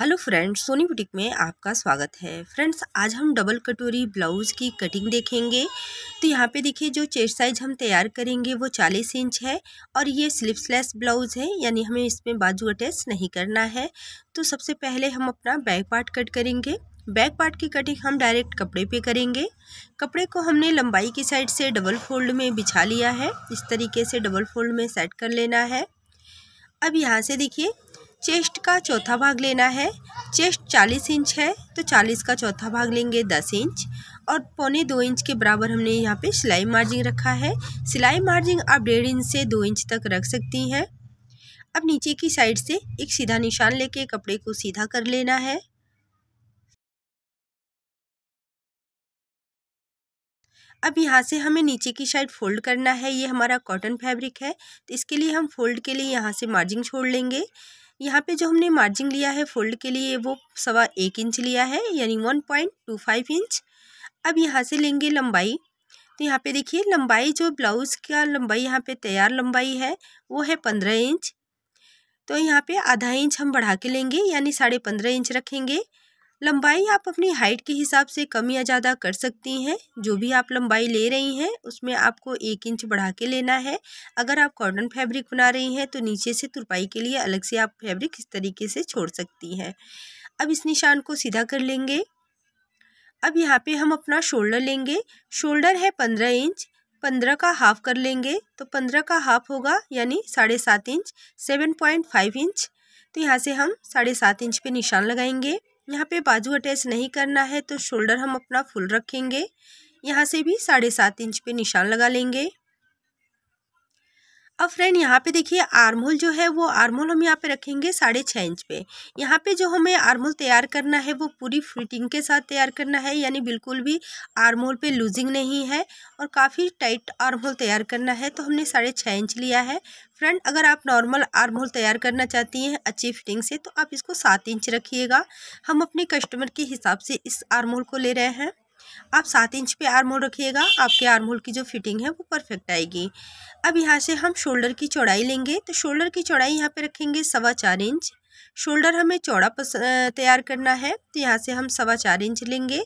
hello friends Soni boutique में आपका स्वागत है फ्रेंड्स आज हम डबल कटोरी ब्लाउज़ की कटिंग देखेंगे तो यहाँ पे देखिए जो चेस्ट साइज हम तैयार करेंगे वो चालीस इंच है और ये स्लीवलेस ब्लाउज़ है यानी हमें इसमें बाजू अटैच नहीं करना है तो सबसे पहले हम अपना बैक पार्ट कट करेंगे बैक पार्ट की कटिंग हम डायरेक्ट कपड़े पे करेंगे कपड़े को हमने लंबाई की साइड से डबल फोल्ड में बिछा लिया है इस तरीके से डबल फोल्ड में सेट कर लेना है अब यहाँ से देखिए चेस्ट का चौथा भाग लेना है चेस्ट चालीस इंच है तो चालीस का चौथा भाग लेंगे दस इंच और पौने दो इंच के बराबर हमने यहाँ पे सिलाई मार्जिन रखा है सिलाई मार्जिन आप डेढ़ इंच से दो इंच तक रख सकती हैं अब नीचे की साइड से एक सीधा निशान लेके कपड़े को सीधा कर लेना है अब यहाँ से हमें नीचे की साइड फोल्ड करना है ये हमारा कॉटन फैब्रिक है तो इसके लिए हम फोल्ड के लिए यहाँ से मार्जिंग छोड़ लेंगे यहाँ पे जो हमने मार्जिन लिया है फोल्ड के लिए वो सवा एक इंच लिया है यानी one point two five inch अब यहाँ से लेंगे लंबाई तो यहाँ पे देखिए लंबाई जो ब्लाउज़ का लंबाई यहाँ पे तैयार लंबाई है वो है पंद्रह इंच तो यहाँ पे आधा इंच हम बढ़ा के लेंगे यानी साढ़े पंद्रह इंच रखेंगे लंबाई आप अपनी हाइट के हिसाब से कम या ज़्यादा कर सकती हैं जो भी आप लंबाई ले रही हैं उसमें आपको एक इंच बढ़ा के लेना है अगर आप कॉटन फैब्रिक बना रही हैं तो नीचे से तुरपाई के लिए अलग से आप फैब्रिक इस तरीके से छोड़ सकती हैं अब इस निशान को सीधा कर लेंगे अब यहाँ पे हम अपना शोल्डर लेंगे शोल्डर है पंद्रह इंच पंद्रह का हाफ कर लेंगे तो पंद्रह का हाफ होगा यानी साढ़े सात inch seven point five inch तो यहाँ से हम साढ़े सात इंच पर निशान लगाएंगे यहाँ पे बाजू अटैच नहीं करना है तो शोल्डर हम अपना फुल रखेंगे यहाँ से भी साढ़े सात इंच पे निशान लगा लेंगे अब फ्रेंड यहाँ पे देखिए आर्मोल जो है वो आर्मोल हम यहाँ पे रखेंगे साढ़े छः इंच पे यहाँ पे जो हमें आर्मोल तैयार करना है वो पूरी फिटिंग के साथ तैयार करना है यानी बिल्कुल भी आर्मोल पे लूजिंग नहीं है और काफ़ी टाइट आर्मोल तैयार करना है तो हमने साढ़े छः इंच लिया है फ्रेंड अगर आप नॉर्मल आर्मोल तैयार करना चाहती हैं अच्छी फिटिंग से तो आप इसको सात इंच रखिएगा हम अपने कस्टमर के हिसाब से इस आर्मोल को ले रहे हैं आप सात इंच पे आर्म होल रखिएगा आपके आर्म होल की जो फिटिंग है वो परफेक्ट आएगी अब यहाँ से हम शोल्डर की चौड़ाई लेंगे तो शोल्डर की चौड़ाई यहाँ पे रखेंगे सवा चार इंच शोल्डर हमें चौड़ा तैयार करना है तो यहाँ से हम सवा चार इंच लेंगे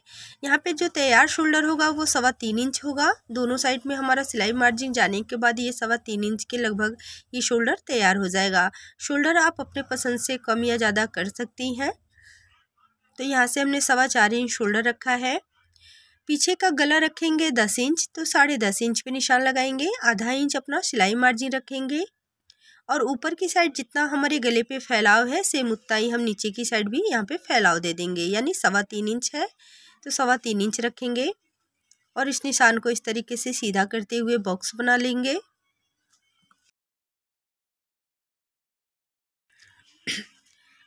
यहाँ पे जो तैयार शोल्डर होगा वो सवा तीन इंच होगा दोनों साइड में हमारा सिलाई मार्जिन जाने के बाद ये सवा तीन इंच के लगभग ये शोल्डर तैयार हो जाएगा शोल्डर आप अपने पसंद से कम या ज़्यादा कर सकती हैं तो यहाँ से हमने सवा चार इंच शोल्डर रखा है पीछे का गला रखेंगे दस इंच तो साढ़े दस इंच पे निशान लगाएंगे आधा इंच अपना सिलाई मार्जिन रखेंगे और ऊपर की साइड जितना हमारे गले पे फैलाव है सेम उतना ही हम नीचे की साइड भी यहाँ पे फैलाव दे देंगे यानी सवा तीन इंच है तो सवा तीन इंच रखेंगे और इस निशान को इस तरीके से सीधा करते हुए बॉक्स बना लेंगे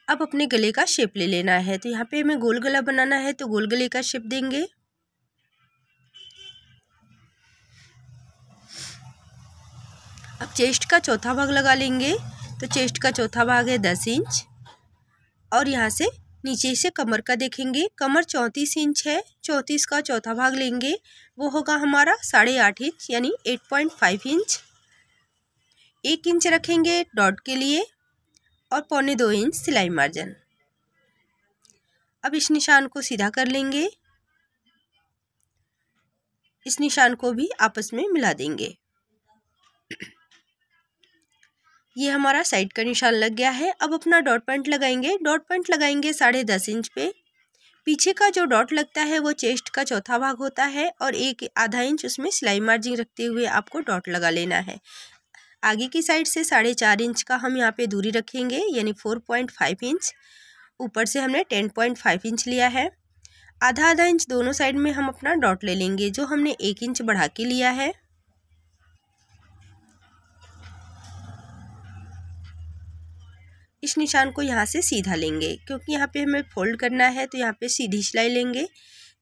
अब अपने गले का शेप ले लेना है तो यहाँ पे हमें गोल गला बनाना है तो गोल गले का शेप देंगे अब चेस्ट का चौथा भाग लगा लेंगे तो चेस्ट का चौथा भाग है दस इंच और यहाँ से नीचे से कमर का देखेंगे कमर चौंतीस इंच है चौंतीस का चौथा भाग लेंगे वो होगा हमारा साढ़े आठ इंच यानी एट पॉइंट फाइव इंच एक इंच रखेंगे डॉट के लिए और पौने दो इंच सिलाई मार्जिन अब इस निशान को सीधा कर लेंगे इस निशान को भी आपस में मिला देंगे ये हमारा साइड का निशान लग गया है अब अपना डॉट पॉइंट लगाएंगे डॉट पॉइंट लगाएंगे साढ़े दस इंच पे पीछे का जो डॉट लगता है वो चेस्ट का चौथा भाग होता है और एक आधा इंच उसमें सिलाई मार्जिन रखते हुए आपको डॉट लगा लेना है आगे की साइड से साढ़े चार इंच का हम यहाँ पे दूरी रखेंगे यानी फोर पॉइंट फाइव इंच ऊपर से हमने टेन पॉइंट फाइव इंच लिया है आधा आधा इंच दोनों साइड में हम अपना डॉट ले लेंगे जो हमने एक इंच बढ़ा के लिया है इस निशान को यहाँ से सीधा लेंगे क्योंकि यहाँ पे हमें फोल्ड करना है तो यहाँ पे सीधी सिलाई लेंगे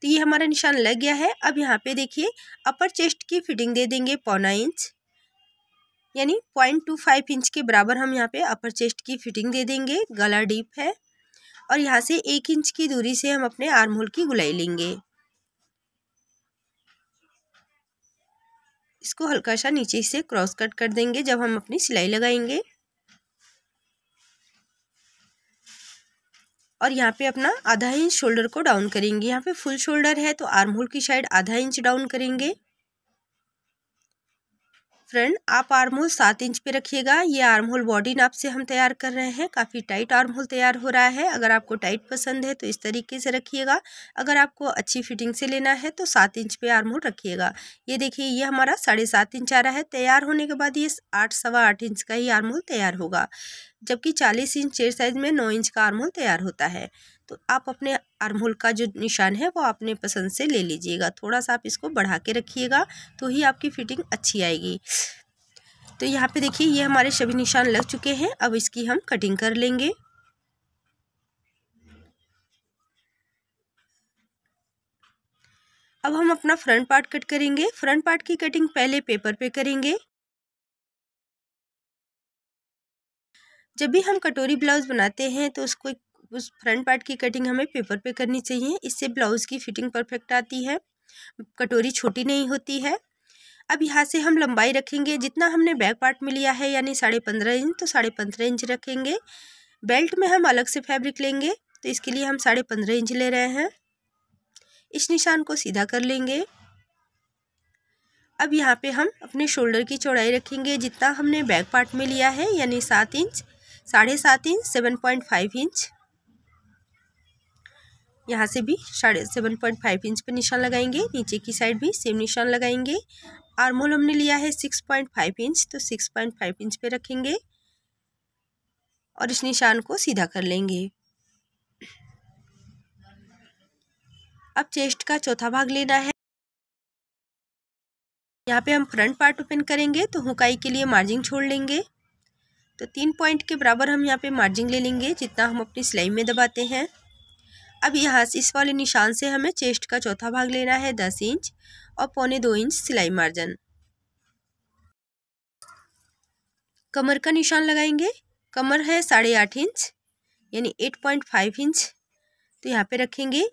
तो ये हमारा निशान लग गया है अब यहाँ पे देखिए अपर चेस्ट की फिटिंग दे देंगे पौना इंच यानी पॉइंट टू फाइव इंच के बराबर हम यहाँ पे अपर चेस्ट की फिटिंग दे देंगे गला डीप है और यहाँ से एक इंच की दूरी से हम अपने आर्म होल की गुलाई लेंगे इसको हल्का सा नीचे से क्रॉस कट कर देंगे जब हम अपनी सिलाई लगाएंगे और यहाँ पे अपना आधा इंच शोल्डर को डाउन करेंगे यहाँ पे फुल शोल्डर है तो आर्म होल की साइड आधा इंच डाउन करेंगे फ्रेंड आप आर्म होल सात इंच पे रखिएगा ये आर्म होल बॉडी नाप से हम तैयार कर रहे हैं काफ़ी टाइट आर्म होल तैयार हो रहा है अगर आपको टाइट पसंद है तो इस तरीके से रखिएगा अगर आपको अच्छी फिटिंग से लेना है तो सात इंच पे आर्म होल रखिएगा ये देखिए ये हमारा साढ़े सात इंच आ रहा है तैयार होने के बाद ये आठ सवा आठ इंच का ही आर्म होल तैयार होगा जबकि 40 इंच चेयर साइज़ में 9 इंच का आर्मोल तैयार होता है तो आप अपने आर्मोल का जो निशान है वो अपने पसंद से ले लीजिएगा थोड़ा सा आप इसको बढ़ा के रखिएगा तो ही आपकी फिटिंग अच्छी आएगी तो यहाँ पे देखिए ये हमारे सभी निशान लग चुके हैं अब इसकी हम कटिंग कर लेंगे अब हम अपना फ्रंट पार्ट कट करेंगे फ्रंट पार्ट की कटिंग पहले पेपर पे करेंगे जब भी हम कटोरी ब्लाउज़ बनाते हैं तो उसको उस फ्रंट पार्ट की कटिंग हमें पेपर पे करनी चाहिए इससे ब्लाउज़ की फिटिंग परफेक्ट आती है कटोरी छोटी नहीं होती है अब यहाँ से हम लंबाई रखेंगे जितना हमने बैक पार्ट में लिया है यानी साढ़े पंद्रह इंच तो साढ़े पंद्रह इंच रखेंगे बेल्ट में हम अलग से फैब्रिक लेंगे तो इसके लिए हम साढ़े पंद्रह इंच ले रहे हैं इस निशान को सीधा कर लेंगे अब यहाँ पे हम अपने शोल्डर की चौड़ाई रखेंगे जितना हमने बैक पार्ट में लिया है यानी सात इंच साढ़े सात inch seven point five inch यहाँ से भी साढ़े सेवन पॉइंट फाइव इंच पर निशान लगाएंगे नीचे की साइड भी सेम निशान लगाएंगे आर्मोल हमने लिया है सिक्स पॉइंट फाइव इंच तो सिक्स पॉइंट फाइव इंच पे रखेंगे और इस निशान को सीधा कर लेंगे अब चेस्ट का चौथा भाग लेना है यहाँ पे हम फ्रंट पार्ट ओपन करेंगे तो हुकाई के लिए मार्जिन छोड़ लेंगे तो तीन पॉइंट के बराबर हम यहाँ पे मार्जिन ले लेंगे जितना हम अपनी सिलाई में दबाते हैं अब यहाँ से इस वाले निशान से हमें चेस्ट का चौथा भाग लेना है दस इंच और पौने दो इंच सिलाई मार्जिन कमर का निशान लगाएंगे कमर है साढ़े आठ इंच यानी एट पॉइंट फाइव इंच तो यहाँ पे रखेंगे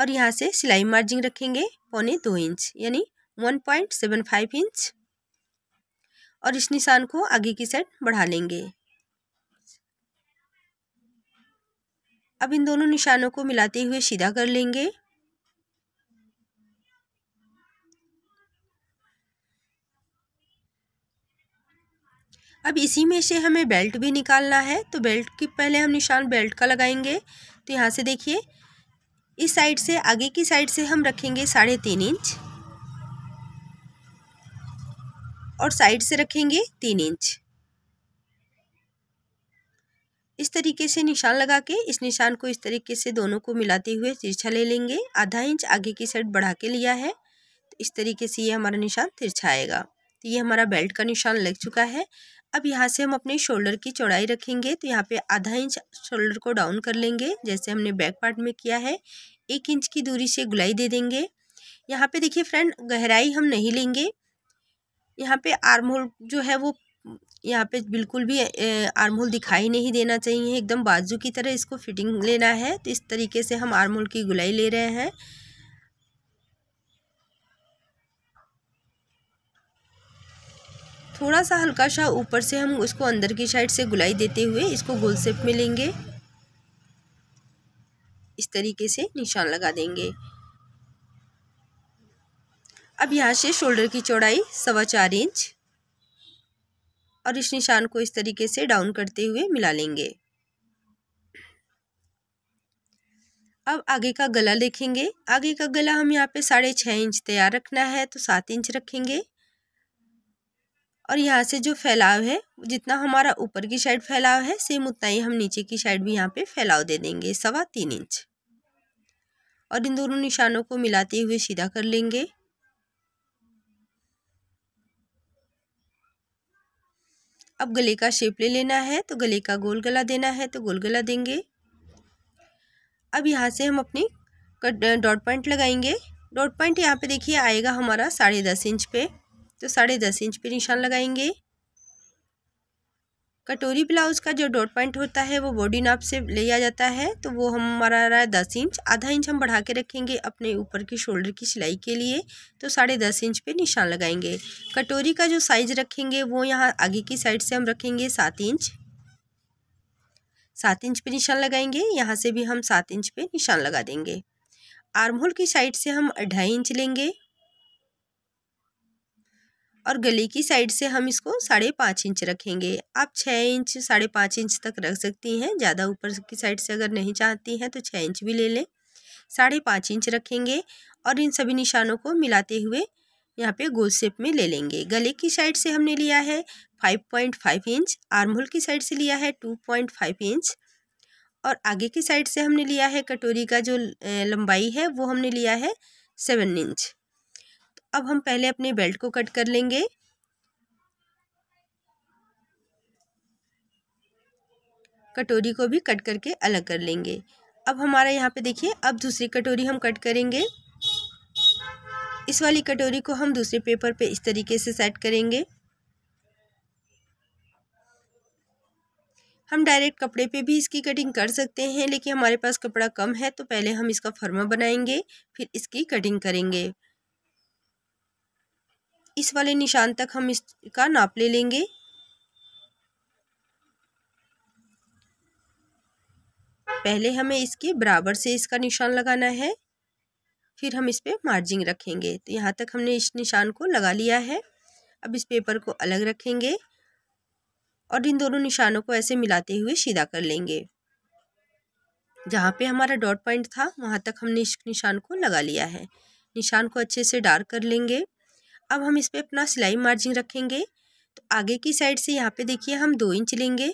और यहाँ से सिलाई मार्जिन रखेंगे पौने दो इंच यानी one point seven five inch और इस निशान को आगे की साइड बढ़ा लेंगे अब इन दोनों निशानों को मिलाते हुए सीधा कर लेंगे अब इसी में से हमें बेल्ट भी निकालना है तो बेल्ट की पहले हम निशान बेल्ट का लगाएंगे तो यहाँ से देखिए इस साइड से आगे की साइड से हम रखेंगे साढ़े तीन इंच और साइड से रखेंगे तीन इंच इस तरीके से निशान लगा के इस निशान को इस तरीके से दोनों को मिलाते हुए तिरछा ले लेंगे आधा इंच आगे की साइड बढ़ा के लिया है तो इस तरीके से ये हमारा निशान तिरछा आएगा तो ये हमारा बेल्ट का निशान लग चुका है अब यहाँ से हम अपने शोल्डर की चौड़ाई रखेंगे तो यहाँ पे आधा इंच शोल्डर को डाउन कर लेंगे जैसे हमने बैक पार्ट में किया है एक इंच की दूरी से गुलाई दे देंगे यहाँ पे देखिए फ्रेंड गहराई हम नहीं लेंगे यहाँ पे आर्म होल जो है वो यहाँ पे बिल्कुल भी आर्म होल दिखाई नहीं देना चाहिए एकदम बाजू की तरह इसको फिटिंग लेना है तो इस तरीके से हम आर्म होल की गुलाई ले रहे हैं थोड़ा सा हल्का सा ऊपर से हम उसको अंदर की साइड से गुलाई देते हुए इसको गोल शेप में लेंगे इस तरीके से निशान लगा देंगे अब यहाँ से शोल्डर की चौड़ाई सवा चार इंच और इस निशान को इस तरीके से डाउन करते हुए मिला लेंगे अब आगे का गला देखेंगे आगे का गला हम यहाँ पे साढ़े छः इंच तैयार रखना है तो सात इंच रखेंगे और यहाँ से जो फैलाव है जितना हमारा ऊपर की साइड फैलाव है सेम उतना ही हम नीचे की साइड भी यहाँ पे फैलाव दे देंगे सवा तीन इंच और इन दोनों निशानों को मिलाते हुए सीधा कर लेंगे अब गले का शेप ले लेना है तो गले का गोल गला देना है तो गोल गला देंगे अब यहाँ से हम अपनी डॉट पॉइंट लगाएंगे डॉट पॉइंट यहाँ पे देखिए आएगा हमारा साढ़े दस इंच पे तो साढ़े दस इंच पे निशान लगाएंगे कटोरी ब्लाउज़ का जो डॉट पॉइंट होता है वो बॉडी नाप से लिया जाता है तो वो हमारा रहा है दस इंच आधा इंच हम बढ़ा के रखेंगे अपने ऊपर की शोल्डर की सिलाई के लिए तो साढ़े दस इंच पे निशान लगाएंगे कटोरी का जो साइज़ रखेंगे वो यहाँ आगे की साइड से हम रखेंगे सात इंच सात इंच पे निशान लगाएंगे यहाँ से भी हम सात इंच पे निशान लगा देंगे आर्म होल की साइड से हम ढाई इंच लेंगे और गले की साइड से हम इसको साढ़े पाँच इंच रखेंगे आप छः इंच साढ़े पाँच इंच तक रख सकती हैं ज़्यादा ऊपर की साइड से अगर नहीं चाहती हैं तो छः इंच भी ले लें साढ़े पाँच इंच रखेंगे और इन सभी निशानों को मिलाते हुए यहाँ पे गोल शेप में ले लेंगे गले की साइड से हमने लिया है five point five inch armhole की साइड से लिया है टू पॉइंट फाइव इंच और आगे की साइड से हमने लिया है कटोरी का जो लंबाई है वो हमने लिया है सेवन इंच अब हम पहले अपने बेल्ट को कट कर लेंगे कटोरी को भी कट करके अलग कर लेंगे अब हमारा यहाँ पे देखिए अब दूसरी कटोरी हम कट करेंगे इस वाली कटोरी को हम दूसरे पेपर पे इस तरीके से सेट करेंगे हम डायरेक्ट कपड़े पे भी इसकी कटिंग कर सकते हैं लेकिन हमारे पास कपड़ा कम है तो पहले हम इसका फर्मा बनाएंगे फिर इसकी कटिंग करेंगे इस वाले निशान तक हम इसका नाप ले लेंगे पहले हमें इसके बराबर से इसका निशान लगाना है फिर हम इस पर मार्जिंग रखेंगे तो यहाँ तक हमने इस निशान को लगा लिया है अब इस पेपर को अलग रखेंगे और इन दोनों निशानों को ऐसे मिलाते हुए सीधा कर लेंगे जहाँ पे हमारा डॉट पॉइंट था वहाँ तक हमने इस निशान को लगा लिया है निशान को अच्छे से डार्क कर लेंगे अब हम इस पर अपना सिलाई मार्जिन रखेंगे तो आगे की साइड से यहाँ पे देखिए हम दो इंच लेंगे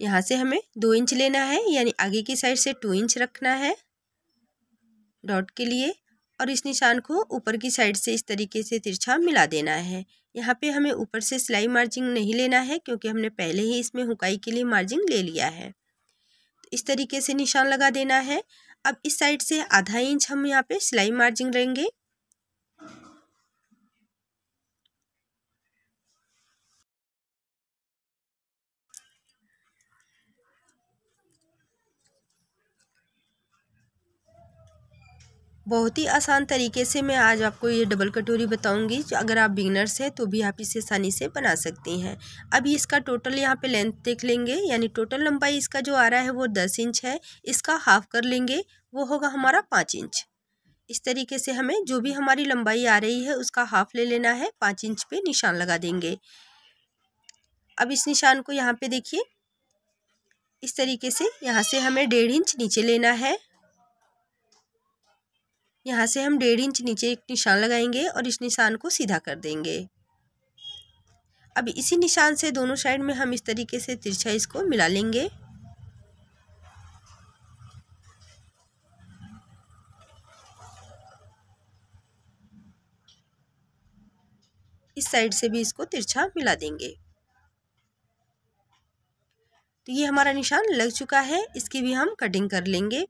यहाँ से हमें दो इंच लेना है यानी आगे की साइड से टू इंच रखना है डॉट के लिए और इस निशान को ऊपर की साइड से इस तरीके से तिरछा मिला देना है यहाँ पे हमें ऊपर से सिलाई मार्जिन नहीं लेना है क्योंकि हमने पहले ही इसमें हुकाई के लिए मार्जिन ले लिया है तो इस तरीके से निशान लगा देना है अब इस साइड से आधा इंच हम यहाँ पे सिलाई मार्जिन लेंगे बहुत ही आसान तरीके से मैं आज आपको ये डबल कटोरी बताऊंगी अगर आप बिगनर्स हैं तो भी आप इसे आसानी से बना सकती हैं अभी इसका टोटल यहाँ पे लेंथ देख लेंगे यानी टोटल लंबाई इसका जो आ रहा है वो दस इंच है इसका हाफ कर लेंगे वो होगा हमारा पाँच इंच इस तरीके से हमें जो भी हमारी लंबाई आ रही है उसका हाफ ले लेना है पाँच इंच पर निशान लगा देंगे अब इस निशान को यहाँ पर देखिए इस तरीके से यहाँ से हमें डेढ़ इंच नीचे लेना है यहाँ से हम डेढ़ इंच नीचे एक निशान लगाएंगे और इस निशान को सीधा कर देंगे अब इसी निशान से दोनों साइड में हम इस तरीके से तिरछा इसको मिला लेंगे इस साइड से भी इसको तिरछा मिला देंगे तो ये हमारा निशान लग चुका है इसकी भी हम कटिंग कर लेंगे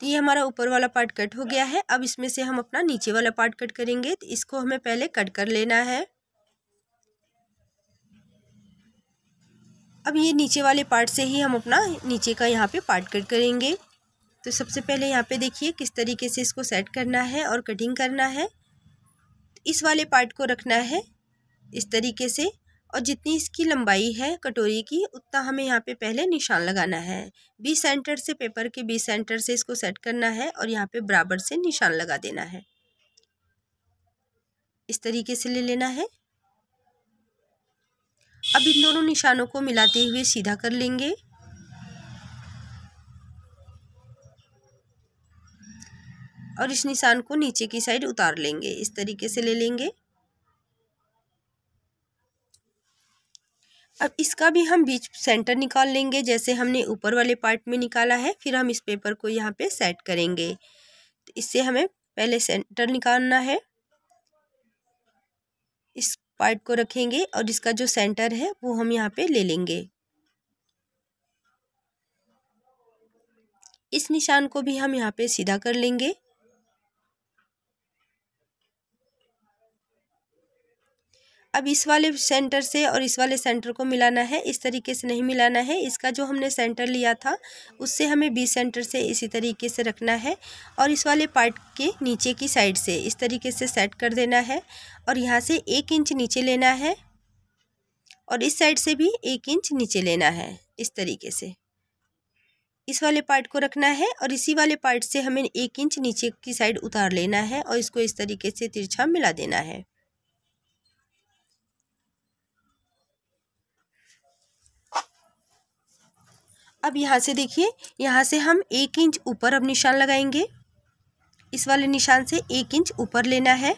तो ये हमारा ऊपर वाला पार्ट कट हो गया है अब इसमें से हम अपना नीचे वाला पार्ट कट करेंगे तो इसको हमें पहले कट कर लेना है अब ये नीचे वाले पार्ट से ही हम अपना नीचे का यहाँ पे पार्ट कट करेंगे तो सबसे पहले यहाँ पे देखिए किस तरीके से इसको सेट करना है और कटिंग करना है इस वाले पार्ट को रखना है इस तरीके से और जितनी इसकी लंबाई है कटोरी की उतना हमें यहाँ पे पहले निशान लगाना है बी सेंटर से पेपर के बी सेंटर से इसको सेट करना है और यहाँ पे बराबर से निशान लगा देना है इस तरीके से ले लेना है अब इन दोनों निशानों को मिलाते हुए सीधा कर लेंगे और इस निशान को नीचे की साइड उतार लेंगे इस तरीके से ले लेंगे अब इसका भी हम बीच सेंटर निकाल लेंगे जैसे हमने ऊपर वाले पार्ट में निकाला है फिर हम इस पेपर को यहाँ पे सेट करेंगे तो इससे हमें पहले सेंटर निकालना है इस पार्ट को रखेंगे और इसका जो सेंटर है वो हम यहाँ पे ले लेंगे इस निशान को भी हम यहाँ पे सीधा कर लेंगे अब इस वाले सेंटर से और इस वाले सेंटर को मिलाना है इस तरीके से नहीं मिलाना है इसका जो हमने सेंटर लिया था उससे हमें बी सेंटर से इसी तरीके से रखना है और इस वाले पार्ट के नीचे की साइड से इस तरीके से सेट कर देना है और यहाँ से एक इंच नीचे लेना है और इस साइड से भी एक इंच नीचे लेना है इस तरीके से इस वाले पार्ट को रखना है और इसी वाले पार्ट से हमें एक इंच नीचे की साइड उतार लेना है और इसको इस तरीके से तिरछा मिला देना है अब यहाँ से देखिए यहाँ से हम एक इंच ऊपर अब निशान लगाएंगे इस वाले निशान से एक इंच ऊपर लेना है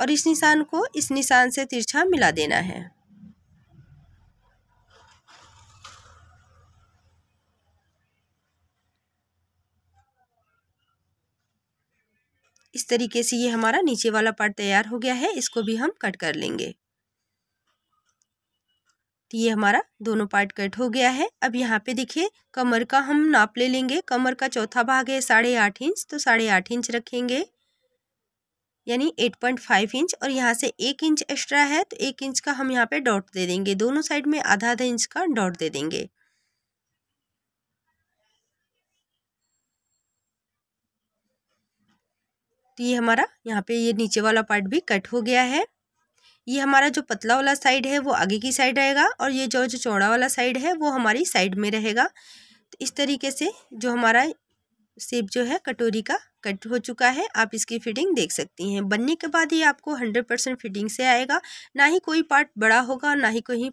और इस निशान को इस निशान से तिरछा मिला देना है इस तरीके से ये हमारा नीचे वाला पार्ट तैयार हो गया है इसको भी हम कट कर लेंगे तो ये हमारा दोनों पार्ट कट हो गया है अब यहाँ पे देखिए कमर का हम नाप ले लेंगे कमर का चौथा भाग है साढ़े आठ इंच तो साढ़े आठ इंच रखेंगे यानी एट पॉइंट फाइव इंच और यहाँ से एक इंच एक्स्ट्रा है तो एक इंच का हम यहाँ पे डॉट दे देंगे दोनों साइड में आधा आधा इंच का डॉट दे देंगे तो ये हमारा यहाँ पे ये नीचे वाला पार्ट भी कट हो गया है ये हमारा जो पतला वाला साइड है वो आगे की साइड रहेगा और ये जो जो चौड़ा वाला साइड है वो हमारी साइड में रहेगा तो इस तरीके से जो हमारा सेप जो है कटोरी का कट हो चुका है आप इसकी फिटिंग देख सकती हैं बनने के बाद ये आपको हंड्रेड परसेंट फिटिंग से आएगा ना ही कोई पार्ट बड़ा होगा ना ही कोई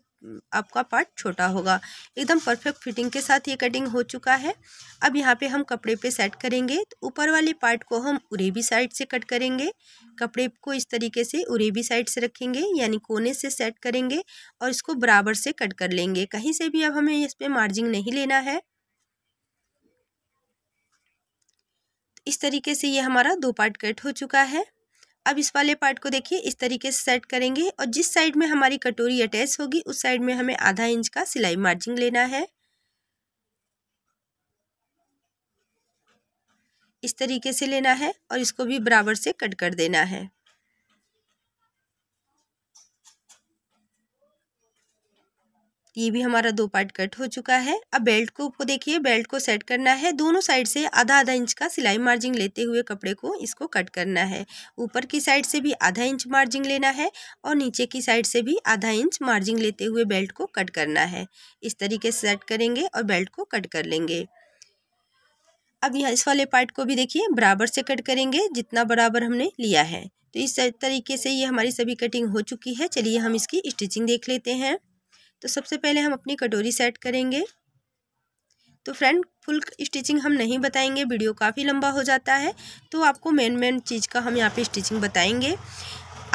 आपका पार्ट छोटा होगा एकदम परफेक्ट फिटिंग के साथ ये कटिंग हो चुका है अब यहाँ पे हम कपड़े पे सेट करेंगे तो ऊपर वाले पार्ट को हम उरेबी साइड से कट करेंगे कपड़े को इस तरीके से उरेबी साइड से रखेंगे यानी कोने से सेट करेंगे और इसको बराबर से कट कर लेंगे कहीं से भी अब हमें इस पर मार्जिंग नहीं लेना है इस तरीके से ये हमारा दो पार्ट कट हो चुका है अब इस वाले पार्ट को देखिए इस तरीके से सेट करेंगे और जिस साइड में हमारी कटोरी अटैच होगी उस साइड में हमें आधा इंच का सिलाई मार्जिन लेना है इस तरीके से लेना है और इसको भी बराबर से कट कर देना है ये भी हमारा दो पार्ट कट हो चुका है अब बेल्ट को देखिए बेल्ट को सेट करना है दोनों साइड से आधा आधा इंच का सिलाई मार्जिन लेते हुए कपड़े को इसको कट करना है ऊपर की साइड से भी आधा इंच मार्जिन लेना है और नीचे की साइड से भी आधा इंच मार्जिन लेते हुए बेल्ट को कट करना है इस तरीके से सेट करेंगे और बेल्ट को कट कर लेंगे अब यहाँ इस वाले पार्ट को भी देखिए बराबर से कट करेंगे जितना बराबर हमने लिया है तो इस तरीके से ये हमारी सभी कटिंग हो चुकी है चलिए हम इसकी स्टिचिंग देख लेते हैं तो सबसे पहले हम अपनी कटोरी सेट करेंगे तो फ्रेंड फुल स्टिचिंग हम नहीं बताएंगे वीडियो काफ़ी लंबा हो जाता है तो आपको मेन मेन चीज़ का हम यहाँ पे स्टिचिंग बताएंगे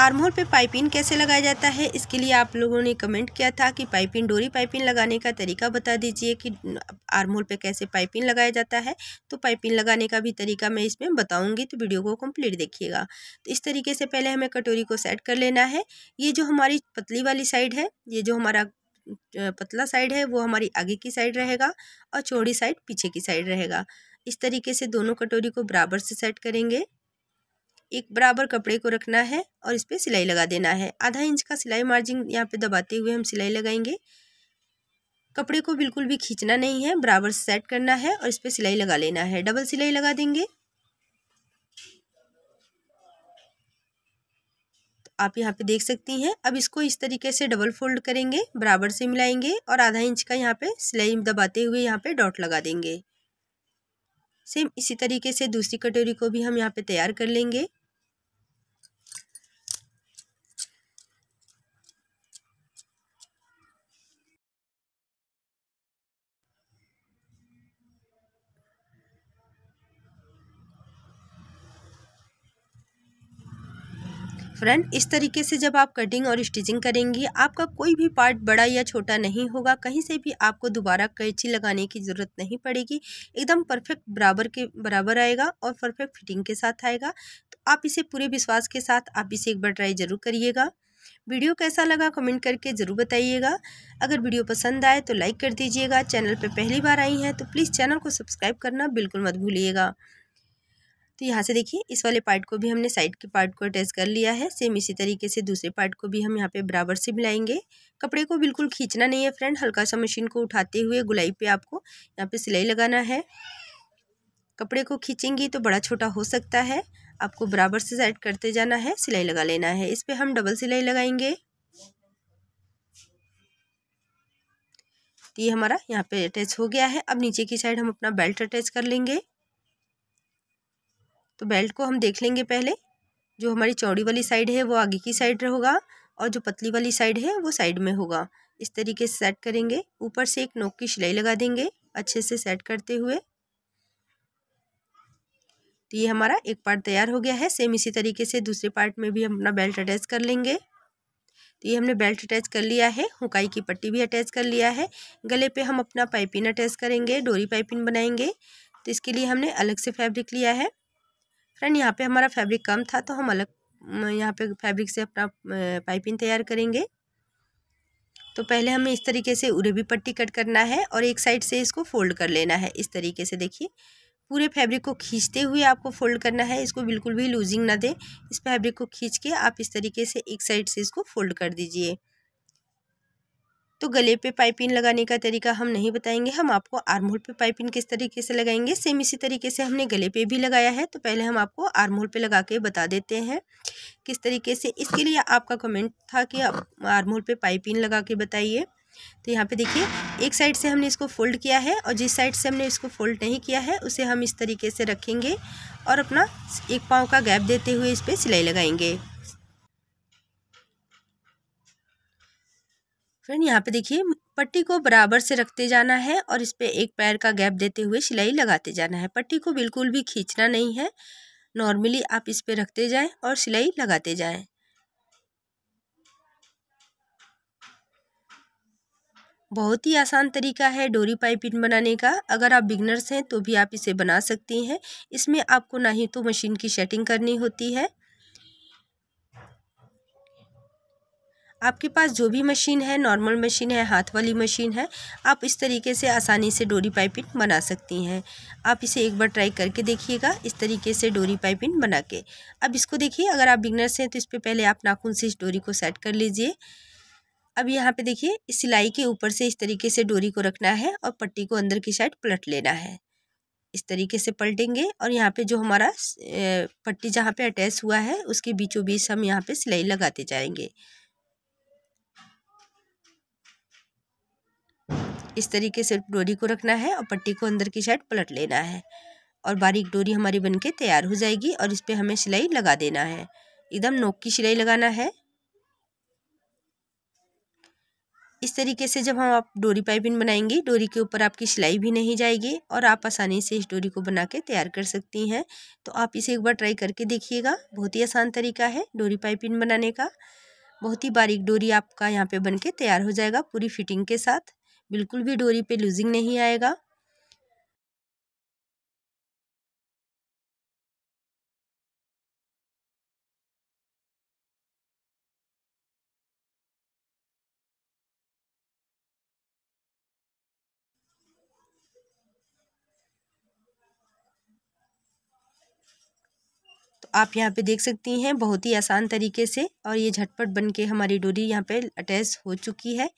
आर्महोल पे पाइपिन कैसे लगाया जाता है इसके लिए आप लोगों ने कमेंट किया था कि पाइपिंग डोरी पाइपिंग लगाने का तरीका बता दीजिए कि आर्महोल पे कैसे पाइपिंग लगाया जाता है तो पाइपिंग लगाने का भी तरीका मैं इसमें बताऊंगी तो वीडियो को कंप्लीट देखिएगा तो इस तरीके से पहले हमें कटोरी को सेट कर लेना है ये जो हमारी पतली वाली साइड है ये जो हमारा पतला साइड है वो हमारी आगे की साइड रहेगा और चौड़ी साइड पीछे की साइड रहेगा इस तरीके से दोनों कटोरी को बराबर से सेट करेंगे एक बराबर कपड़े को रखना है और इस पर सिलाई लगा देना है आधा इंच का सिलाई मार्जिन यहाँ पे दबाते हुए हम सिलाई लगाएंगे कपड़े को बिल्कुल भी खींचना नहीं है बराबर से सेट करना है और इस पर सिलाई लगा लेना है डबल सिलाई लगा देंगे आप यहाँ पे देख सकती हैं अब इसको इस तरीके से डबल फोल्ड करेंगे बराबर से मिलाएंगे और आधा इंच का यहाँ पे सिलाई दबाते हुए यहाँ पे डॉट लगा देंगे सेम इसी तरीके से दूसरी कटोरी को भी हम यहाँ पे तैयार कर लेंगे फ्रेंड इस तरीके से जब आप कटिंग और स्टिचिंग करेंगी आपका कोई भी पार्ट बड़ा या छोटा नहीं होगा कहीं से भी आपको दोबारा कैची लगाने की ज़रूरत नहीं पड़ेगी एकदम परफेक्ट बराबर के बराबर आएगा और परफेक्ट फिटिंग के साथ आएगा तो आप इसे पूरे विश्वास के साथ आप इसे एक बार ट्राई ज़रूर करिएगा वीडियो कैसा लगा कमेंट करके ज़रूर बताइएगा अगर वीडियो पसंद आए तो लाइक कर दीजिएगा चैनल पर पहली बार आई हैं तो प्लीज़ चैनल को सब्सक्राइब करना बिल्कुल मत भूलिएगा तो यहाँ से देखिए इस वाले पार्ट को भी हमने साइड के पार्ट को अटैच कर लिया है सेम इसी तरीके से दूसरे पार्ट को भी हम यहाँ पे बराबर से मिलाएंगे कपड़े को बिल्कुल खींचना नहीं है फ्रेंड हल्का सा मशीन को उठाते हुए गुलाई पे आपको यहाँ पे सिलाई लगाना है कपड़े को खींचेंगी तो बड़ा छोटा हो सकता है आपको बराबर से साइड करते जाना है सिलाई लगा लेना है इस पर हम डबल सिलाई लगाएंगे तो ये हमारा यहाँ पे अटैच हो गया है अब नीचे की साइड हम अपना बेल्ट अटैच कर लेंगे तो बेल्ट को हम देख लेंगे पहले जो हमारी चौड़ी वाली साइड है वो आगे की साइड होगा और जो पतली वाली साइड है वो साइड में होगा इस तरीके से सेट करेंगे ऊपर से एक नोक की सिलाई लगा देंगे अच्छे से सेट करते हुए तो ये हमारा एक पार्ट तैयार हो गया है सेम इसी तरीके से दूसरे पार्ट में भी हम अपना बेल्ट अटैच कर लेंगे तो ये हमने बेल्ट अटैच कर लिया है हुकाई की पट्टी भी अटैच कर लिया है गले पे हम अपना पाइपिंग अटैच करेंगे डोरी पाइपिंग बनाएंगे तो इसके लिए हमने अलग से फैब्रिक लिया है फ्रेंड यहाँ पे हमारा फैब्रिक कम था तो हम अलग यहाँ पे फैब्रिक से अपना पाइपिंग तैयार करेंगे तो पहले हमें इस तरीके से उरेबी पट्टी कट करना है और एक साइड से इसको फोल्ड कर लेना है इस तरीके से देखिए पूरे फैब्रिक को खींचते हुए आपको फोल्ड करना है इसको बिल्कुल भी लूजिंग ना दें इस फैब्रिक को खींच के आप इस तरीके से एक साइड से इसको फोल्ड कर दीजिए तो गले पे पाइपिंग लगाने का तरीका हम नहीं बताएंगे हम आपको आर्मोल पे पाइपिंग किस तरीके से लगाएंगे सेम इसी तरीके से हमने गले पे भी लगाया है तो पहले हम आपको आर्मोल पे लगा के बता देते हैं किस तरीके से इसके लिए आपका कमेंट था कि आप आर्मोल पे पाइपिंग लगा के बताइए तो यहाँ पे देखिए एक साइड से हमने इसको फोल्ड किया है और जिस साइड से हमने इसको फोल्ड नहीं किया है उसे हम इस तरीके से रखेंगे और अपना एक पाँव का गैप देते हुए इस पर सिलाई लगाएंगे फ्रेंड यहाँ पे देखिए पट्टी को बराबर से रखते जाना है और इस पर एक पैर का गैप देते हुए सिलाई लगाते जाना है पट्टी को बिल्कुल भी खींचना नहीं है नॉर्मली आप इस पर रखते जाएं और सिलाई लगाते जाएं बहुत ही आसान तरीका है डोरी पाइपिंग बनाने का अगर आप बिगनर्स हैं तो भी आप इसे बना सकती हैं इसमें आपको ना ही तो मशीन की सेटिंग करनी होती है आपके पास जो भी मशीन है नॉर्मल मशीन है हाथ वाली मशीन है आप इस तरीके से आसानी से डोरी पाइपिंग बना सकती हैं आप इसे एक बार ट्राई करके देखिएगा इस तरीके से डोरी पाइपिंग बना के अब इसको देखिए अगर आप बिगनर्स हैं तो इस पर पहले आप नाखून से इस डोरी को सेट कर लीजिए अब यहाँ पे देखिए सिलाई के ऊपर से इस तरीके से डोरी को रखना है और पट्टी को अंदर की साइड पलट लेना है इस तरीके से पलटेंगे और यहाँ पे जो हमारा पट्टी जहाँ पे अटैच हुआ है उसके बीचों बीच हम यहाँ पे सिलाई लगाते जाएंगे इस तरीके से डोरी को रखना है और पट्टी को अंदर की साइड पलट लेना है और बारीक डोरी हमारी बनके तैयार हो जाएगी और इस पर हमें सिलाई लगा देना है एकदम नोक की सिलाई लगाना है इस तरीके से जब हम आप डोरी पाइपिंग बनाएंगे डोरी के ऊपर आपकी सिलाई भी नहीं जाएगी और आप आसानी से इस डोरी को बना के तैयार कर सकती हैं तो आप इसे एक बार ट्राई करके देखिएगा बहुत ही आसान तरीका है डोरी पाइपिंग बनाने का बहुत ही बारीक डोरी आपका यहाँ पे बनके तैयार हो जाएगा पूरी फिटिंग के साथ बिल्कुल भी डोरी पे लूजिंग नहीं आएगा तो आप यहाँ पे देख सकती हैं बहुत ही आसान तरीके से और ये झटपट बन के हमारी डोरी यहाँ पे अटैच हो चुकी है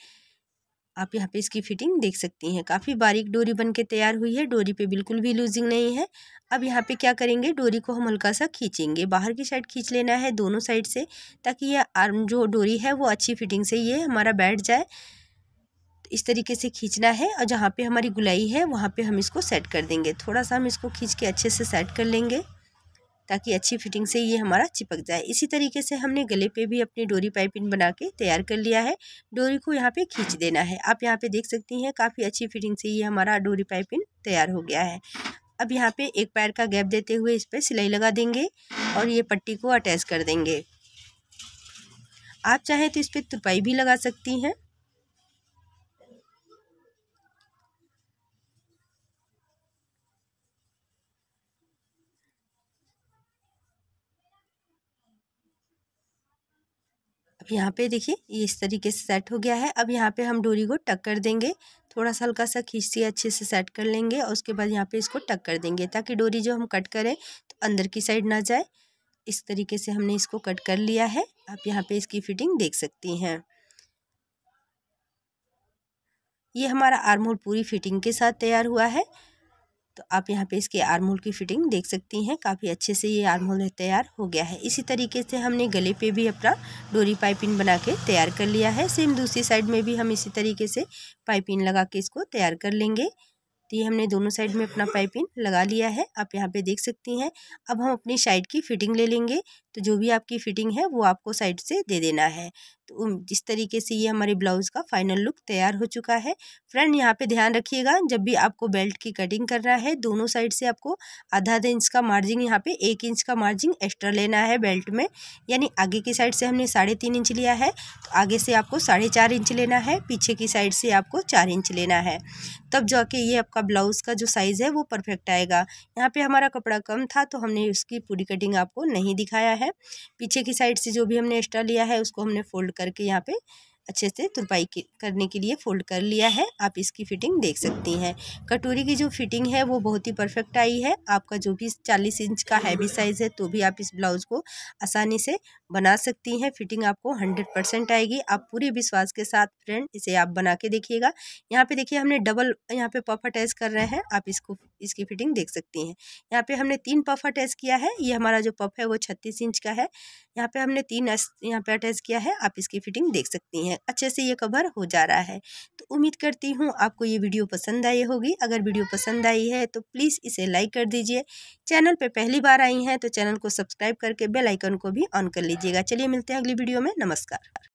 आप यहाँ पे इसकी फिटिंग देख सकती हैं काफ़ी बारीक डोरी बन के तैयार हुई है डोरी पे बिल्कुल भी लूजिंग नहीं है अब यहाँ पे क्या करेंगे डोरी को हम हल्का सा खींचेंगे बाहर की साइड खींच लेना है दोनों साइड से ताकि ये आर्म जो डोरी है वो अच्छी फिटिंग से ये हमारा बैठ जाए इस तरीके से खींचना है और जहाँ पर हमारी गुलाई है वहाँ पर हम इसको सेट कर देंगे थोड़ा सा हम इसको खींच के अच्छे से सेट कर लेंगे ताकि अच्छी फिटिंग से ये हमारा चिपक जाए इसी तरीके से हमने गले पे भी अपनी डोरी पाइपिंग बना के तैयार कर लिया है डोरी को यहाँ पे खींच देना है आप यहाँ पे देख सकती हैं काफ़ी अच्छी फिटिंग से ये हमारा डोरी पाइपिंग तैयार हो गया है अब यहाँ पे एक पैर का गैप देते हुए इस पर सिलाई लगा देंगे और ये पट्टी को अटैच कर देंगे आप चाहें तो इस पर तुरपाई भी लगा सकती हैं अब यहाँ पे देखिए ये इस तरीके से सेट हो गया है अब यहाँ पे हम डोरी को टक कर देंगे थोड़ा सा हल्का सा खींच के अच्छे से सेट कर लेंगे और उसके बाद यहाँ पे इसको टक कर देंगे ताकि डोरी जो हम कट करें तो अंदर की साइड ना जाए इस तरीके से हमने इसको कट कर लिया है आप यहाँ पे इसकी फिटिंग देख सकती हैं ये हमारा आर्मोल पूरी फिटिंग के साथ तैयार हुआ है तो आप यहाँ पे इसके आर्म होल की फिटिंग देख सकती हैं काफ़ी अच्छे से ये आर्म होल तैयार हो गया है इसी तरीके से हमने गले पे भी अपना डोरी पाइपिंग बना के तैयार कर लिया है सेम दूसरी साइड में भी हम इसी तरीके से पाइपिंग लगा के इसको तैयार कर लेंगे तो ये हमने दोनों साइड में अपना पाइपिंग लगा लिया है आप यहाँ पे देख सकती हैं अब हम अपनी साइड की फिटिंग ले लेंगे तो जो भी आपकी फिटिंग है वो आपको साइड से दे देना है तो इस तरीके से ये हमारे ब्लाउज़ का फाइनल लुक तैयार हो चुका है फ्रेंड यहाँ पे ध्यान रखिएगा जब भी आपको बेल्ट की कटिंग करना है दोनों साइड से आपको आधा आधा इंच का मार्जिन यहाँ पे एक इंच का मार्जिन एक्स्ट्रा लेना है बेल्ट में यानी आगे की साइड से हमने साढ़े तीन इंच लिया है तो आगे से आपको साढ़े चार इंच लेना है पीछे की साइड से आपको चार इंच लेना है तब जाके ये आपका ब्लाउज़ का जो साइज़ है वो परफेक्ट आएगा यहाँ पर हमारा कपड़ा कम था तो हमने उसकी पूरी कटिंग आपको नहीं दिखाया है है पीछे की साइड से जो भी हमने एक्स्ट्रा लिया है उसको हमने फोल्ड करके यहाँ पे अच्छे से तुरपाई करने के लिए फोल्ड कर लिया है आप इसकी फिटिंग देख सकती हैं कटोरी की जो फिटिंग है वो बहुत ही परफेक्ट आई है आपका जो भी चालीस इंच का हैवी साइज़ है तो भी आप इस ब्लाउज़ को आसानी से बना सकती हैं फिटिंग आपको हंड्रेड परसेंट आएगी आप पूरे विश्वास के साथ फ्रेंड इसे आप बना के देखिएगा यहाँ पे देखिए हमने डबल यहाँ पे पफ अटैच कर रहे हैं आप इसको इसकी फिटिंग देख सकती हैं यहाँ पे हमने तीन पफ अटैच किया है ये हमारा जो पफ है वो छत्तीस इंच का है यहाँ पे हमने तीन यहाँ पे अटैच किया है आप इसकी फिटिंग देख सकती हैं हैं अच्छे से ये कवर हो जा रहा है तो उम्मीद करती हूँ आपको ये वीडियो पसंद आई होगी अगर वीडियो पसंद आई है तो प्लीज़ इसे लाइक कर दीजिए चैनल पर पहली बार आई हैं तो चैनल को सब्सक्राइब करके बेलाइकन को भी ऑन कर लीजिएगा चलिए मिलते हैं अगली वीडियो में नमस्कार